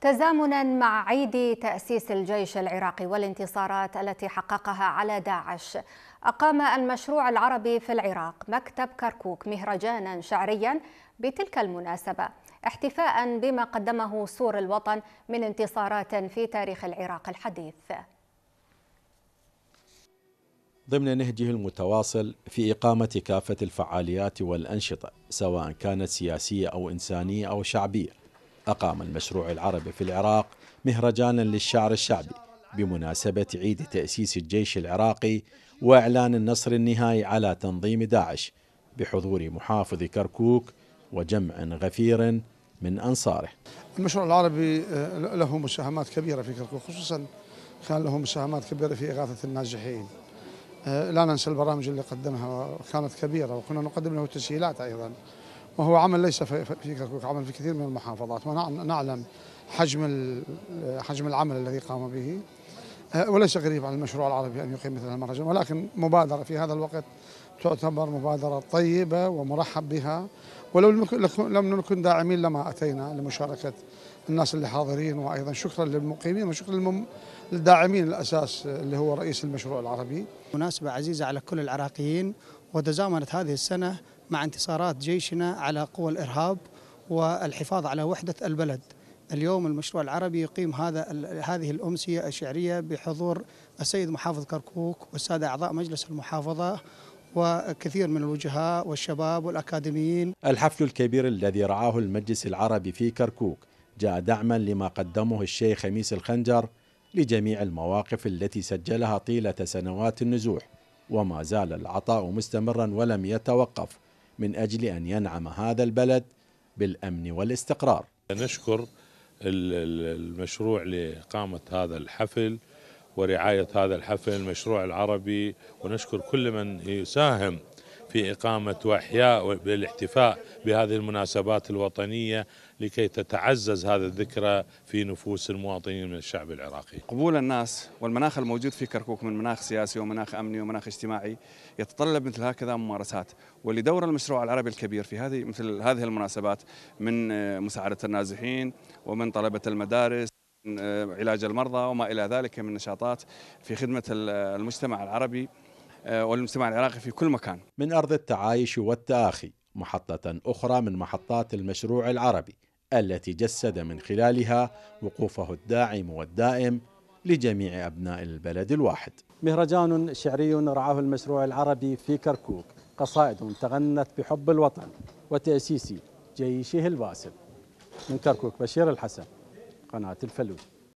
تزامنا مع عيد تأسيس الجيش العراقي والانتصارات التي حققها على داعش أقام المشروع العربي في العراق مكتب كركوك مهرجانا شعريا بتلك المناسبة احتفاء بما قدمه سور الوطن من انتصارات في تاريخ العراق الحديث ضمن نهجه المتواصل في إقامة كافة الفعاليات والأنشطة سواء كانت سياسية أو إنسانية أو شعبية أقام المشروع العربي في العراق مهرجانا للشعر الشعبي بمناسبة عيد تأسيس الجيش العراقي وإعلان النصر النهائي على تنظيم داعش بحضور محافظ كركوك وجمع غفير من أنصاره المشروع العربي آه، له مساهمات كبيرة في كركوك خصوصا كان له مساهمات كبيرة في إغاثة الناجحين آه، لا ننسى البرامج اللي قدمها كانت كبيرة وكنا نقدم له تسهيلات أيضا وهو عمل ليس في كركوك عمل في كثير من المحافظات ونعلم حجم حجم العمل الذي قام به أه، وليس غريب عن المشروع العربي أن يقيم مثل المهرجان ولكن مبادرة في هذا الوقت تعتبر مبادرة طيبة ومرحب بها ولو لم نكن داعمين لما أتينا لمشاركة الناس اللي حاضرين وأيضا شكرا للمقيمين وشكرا للداعمين الأساس اللي هو رئيس المشروع العربي مناسبة عزيزة على كل العراقيين وتزامنت هذه السنة مع انتصارات جيشنا على قوى الإرهاب والحفاظ على وحدة البلد اليوم المشروع العربي يقيم هذا هذه الأمسية الشعرية بحضور السيد محافظ كركوك والسادة أعضاء مجلس المحافظة وكثير من الوجهاء والشباب والأكاديميين الحفل الكبير الذي رعاه المجلس العربي في كركوك جاء دعما لما قدمه الشيخ خميس الخنجر لجميع المواقف التي سجلها طيلة سنوات النزوح وما زال العطاء مستمرا ولم يتوقف من أجل أن ينعم هذا البلد بالأمن والاستقرار نشكر المشروع لإقامة هذا الحفل ورعاية هذا الحفل المشروع العربي ونشكر كل من يساهم في إقامة وإحياء بالاحتفاء بهذه المناسبات الوطنية لكي تتعزز هذا الذكرى في نفوس المواطنين من الشعب العراقي قبول الناس والمناخ الموجود في كركوك من مناخ سياسي ومناخ أمني ومناخ اجتماعي يتطلب مثل هكذا ممارسات ولدور المشروع العربي الكبير في هذه مثل هذه المناسبات من آه، مساعدة النازحين ومن طلبة المدارس آه، علاج المرضى وما إلى ذلك من نشاطات في خدمة آه، المجتمع العربي آه، والمجتمع العراقي في كل مكان من أرض التعايش والتآخي محطة أخرى من محطات المشروع العربي التي جسد من خلالها وقوفه الداعم والدائم لجميع أبناء البلد الواحد مهرجان شعري رعاه المشروع العربي في كركوك قصائد تغنت بحب الوطن وتأسيس جيشه الباسل من كركوك بشير الحسن قناة الفلوج